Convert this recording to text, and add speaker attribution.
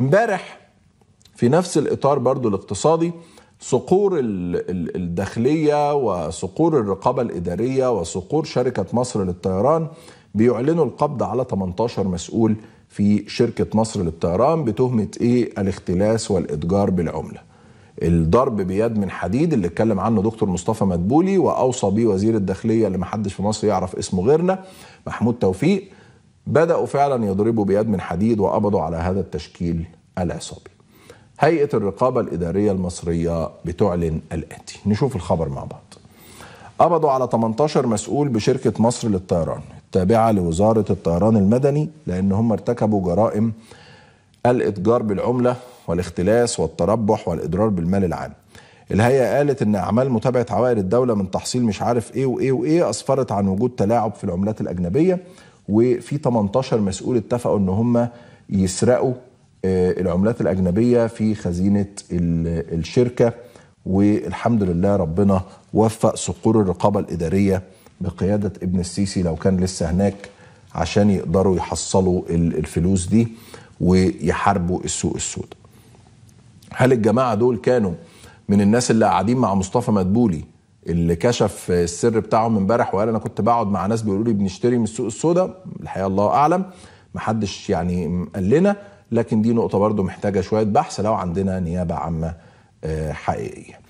Speaker 1: امبارح في نفس الاطار برضو الاقتصادي صقور الداخليه وصقور الرقابه الاداريه وصقور شركه مصر للطيران بيعلنوا القبض على 18 مسؤول في شركه مصر للطيران بتهمه ايه الاختلاس والاتجار بالعمله الضرب بيد من حديد اللي اتكلم عنه دكتور مصطفى مدبولي واوصى بيه وزير الداخليه اللي محدش في مصر يعرف اسمه غيرنا محمود توفيق بدأوا فعلا يضربوا بيد من حديد وقبضوا على هذا التشكيل العصابي هيئة الرقابة الإدارية المصرية بتعلن الآتي نشوف الخبر مع بعض قبضوا على 18 مسؤول بشركة مصر للطيران التابعة لوزارة الطيران المدني لأن هم ارتكبوا جرائم الاتجار بالعملة والاختلاس والتربح والإضرار بالمال العام الهيئة قالت إن أعمال متابعة عوائد الدولة من تحصيل مش عارف إيه وإيه وإيه أسفرت عن وجود تلاعب في العملات الأجنبية وفي 18 مسؤول اتفقوا ان هم يسرقوا آه، العملات الاجنبيه في خزينه الشركه والحمد لله ربنا وفق صقور الرقابه الاداريه بقياده ابن السيسي لو كان لسه هناك عشان يقدروا يحصلوا الفلوس دي ويحاربوا السوق السوداء. هل الجماعه دول كانوا من الناس اللي قاعدين مع مصطفى مدبولي اللي كشف السر بتاعهم امبارح وقال انا كنت بقعد مع ناس بيقولوا لي بنشتري من السوق السوداء الحقيقه الله اعلم محدش يعني قال لنا لكن دي نقطه برضو محتاجه شويه بحث لو عندنا نيابه عامه آه، حقيقيه